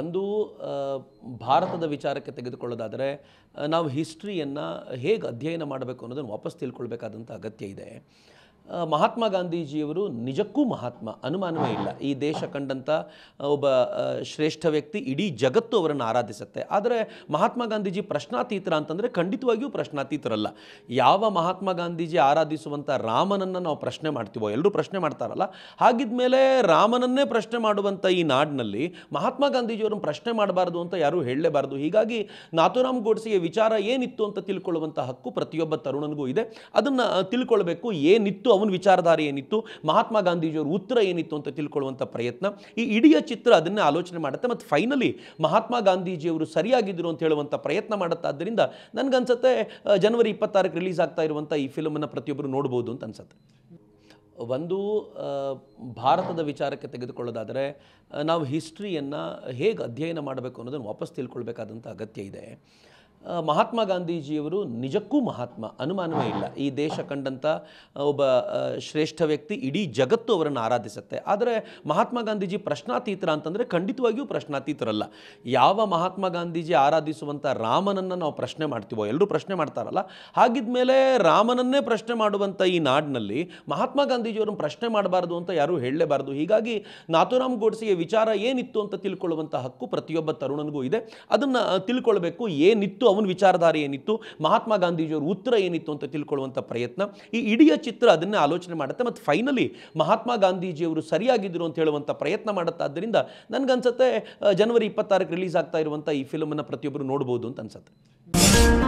ಒಂದು ಭಾರತದ ವಿಚಾರಕ್ಕೆ ತೆಗೆದುಕೊಳ್ಳೋದಾದರೆ ನಾವು ಹಿಸ್ಟ್ರಿಯನ್ನು ಹೇಗೆ ಅಧ್ಯಯನ ಮಾಡಬೇಕು ಅನ್ನೋದನ್ನು ವಾಪಸ್ ತಿಳ್ಕೊಳ್ಬೇಕಾದಂಥ ಅಗತ್ಯ ಇದೆ ಮಹಾತ್ಮ ಗಾಂಧೀಜಿಯವರು ನಿಜಕ್ಕೂ ಮಹಾತ್ಮ ಅನುಮಾನವೇ ಇಲ್ಲ ಈ ದೇಶ ಕಂಡಂಥ ಒಬ್ಬ ಶ್ರೇಷ್ಠ ವ್ಯಕ್ತಿ ಇಡೀ ಜಗತ್ತು ಅವರನ್ನು ಆರಾಧಿಸುತ್ತೆ ಆದರೆ ಮಹಾತ್ಮ ಗಾಂಧೀಜಿ ಪ್ರಶ್ನಾತೀತರ ಅಂತಂದರೆ ಖಂಡಿತವಾಗಿಯೂ ಪ್ರಶ್ನಾತೀತರಲ್ಲ ಯಾವ ಮಹಾತ್ಮ ಗಾಂಧೀಜಿ ಆರಾಧಿಸುವಂಥ ರಾಮನನ್ನು ನಾವು ಪ್ರಶ್ನೆ ಮಾಡ್ತೀವೋ ಎಲ್ಲರೂ ಪ್ರಶ್ನೆ ಮಾಡ್ತಾರಲ್ಲ ಹಾಗಿದ ಮೇಲೆ ರಾಮನನ್ನೇ ಪ್ರಶ್ನೆ ಮಾಡುವಂಥ ಈ ನಾಡಿನಲ್ಲಿ ಮಹಾತ್ಮ ಗಾಂಧೀಜಿಯವರನ್ನು ಪ್ರಶ್ನೆ ಮಾಡಬಾರ್ದು ಅಂತ ಯಾರೂ ಹೇಳಲೇಬಾರ್ದು ಹೀಗಾಗಿ ನಾಥುರಾಮ್ ಗೋಡ್ಸೆಗೆ ವಿಚಾರ ಏನಿತ್ತು ಅಂತ ತಿಳ್ಕೊಳ್ಳುವಂಥ ಹಕ್ಕು ಪ್ರತಿಯೊಬ್ಬ ತರುಣನಿಗೂ ಇದೆ ಅದನ್ನು ತಿಳ್ಕೊಳ್ಬೇಕು ಏನಿತ್ತು ಅವನ ವಿಚಾರಧಾರೆ ಏನಿತ್ತು ಮಹಾತ್ಮ ಗಾಂಧೀಜಿಯವರ ಉತ್ತರ ಏನಿತ್ತು ಅಂತ ತಿಳ್ಕೊಳ್ಳುವಂಥ ಪ್ರಯತ್ನ ಈ ಇಡೀ ಚಿತ್ರ ಅದನ್ನೇ ಆಲೋಚನೆ ಮಾಡುತ್ತೆ ಮತ್ತು ಫೈನಲಿ ಮಹಾತ್ಮ ಗಾಂಧೀಜಿಯವರು ಸರಿಯಾಗಿದ್ದರು ಅಂತ ಹೇಳುವಂಥ ಪ್ರಯತ್ನ ಮಾಡುತ್ತೆ ಆದ್ದರಿಂದ ನನಗನ್ಸುತ್ತೆ ಜನವರಿ ಇಪ್ಪತ್ತಾರಕ್ಕೆ ರಿಲೀಸ್ ಆಗ್ತಾ ಇರುವಂಥ ಈ ಫಿಲಮನ್ನು ಪ್ರತಿಯೊಬ್ಬರು ನೋಡ್ಬೋದು ಅಂತ ಅನ್ಸುತ್ತೆ ಒಂದು ಭಾರತದ ವಿಚಾರಕ್ಕೆ ತೆಗೆದುಕೊಳ್ಳೋದಾದರೆ ನಾವು ಹಿಸ್ಟ್ರಿಯನ್ನು ಹೇಗೆ ಅಧ್ಯಯನ ಮಾಡಬೇಕು ಅನ್ನೋದನ್ನು ವಾಪಸ್ ತಿಳ್ಕೊಳ್ಬೇಕಾದಂಥ ಅಗತ್ಯ ಇದೆ ಮಹಾತ್ಮ ಗಾಂಧೀಜಿಯವರು ನಿಜಕ್ಕೂ ಮಹಾತ್ಮ ಅನುಮಾನವೇ ಇಲ್ಲ ಈ ದೇಶ ಕಂಡಂಥ ಒಬ್ಬ ಶ್ರೇಷ್ಠ ವ್ಯಕ್ತಿ ಇಡೀ ಜಗತ್ತು ಅವರನ್ನು ಆರಾಧಿಸುತ್ತೆ ಆದರೆ ಮಹಾತ್ಮ ಗಾಂಧೀಜಿ ಪ್ರಶ್ನಾತೀತರ ಅಂತಂದರೆ ಖಂಡಿತವಾಗಿಯೂ ಪ್ರಶ್ನಾತೀತರಲ್ಲ ಯಾವ ಮಹಾತ್ಮ ಗಾಂಧೀಜಿ ಆರಾಧಿಸುವಂಥ ರಾಮನನ್ನು ನಾವು ಪ್ರಶ್ನೆ ಮಾಡ್ತೀವೋ ಎಲ್ಲರೂ ಪ್ರಶ್ನೆ ಮಾಡ್ತಾರಲ್ಲ ಹಾಗಿದ್ಮೇಲೆ ಮೇಲೆ ರಾಮನನ್ನೇ ಪ್ರಶ್ನೆ ಮಾಡುವಂಥ ಈ ನಾಡಿನಲ್ಲಿ ಮಹಾತ್ಮ ಗಾಂಧೀಜಿಯವರನ್ನು ಪ್ರಶ್ನೆ ಮಾಡಬಾರ್ದು ಅಂತ ಯಾರೂ ಹೇಳಲೇಬಾರ್ದು ಹೀಗಾಗಿ ನಾಥುರಾಮ್ ಗೋಡ್ಸಿಗೆ ವಿಚಾರ ಏನಿತ್ತು ಅಂತ ತಿಳ್ಕೊಳ್ಳುವಂಥ ಹಕ್ಕು ಪ್ರತಿಯೊಬ್ಬ ತರುಣನಿಗೂ ಇದೆ ಅದನ್ನು ತಿಳ್ಕೊಳ್ಬೇಕು ಏನಿತ್ತು ಏನಿತ್ತು ಅವನ ವಿಚಾರಧಾರೆ ಏನಿತ್ತು ಮಹಾತ್ಮ ಗಾಂಧೀಜಿಯವರ ಉತ್ತರ ಏನಿತ್ತು ಅಂತ ತಿಳ್ಕೊಳ್ಳುವಂಥ ಪ್ರಯತ್ನ ಈ ಇಡೀ ಚಿತ್ರ ಅದನ್ನೇ ಆಲೋಚನೆ ಮಾಡುತ್ತೆ ಮತ್ತು ಫೈನಲಿ ಮಹಾತ್ಮ ಗಾಂಧೀಜಿಯವರು ಸರಿಯಾಗಿದ್ದರು ಅಂತ ಹೇಳುವಂಥ ಪ್ರಯತ್ನ ಆದ್ದರಿಂದ ನನಗನ್ಸುತ್ತೆ ಜನವರಿ ಇಪ್ಪತ್ತಾರಕ್ಕೆ ರಿಲೀಸ್ ಆಗ್ತಾ ಇರುವಂಥ ಈ ಫಿಲಮನ್ನು ಪ್ರತಿಯೊಬ್ಬರು ನೋಡ್ಬೋದು ಅಂತ ಅನ್ಸುತ್ತೆ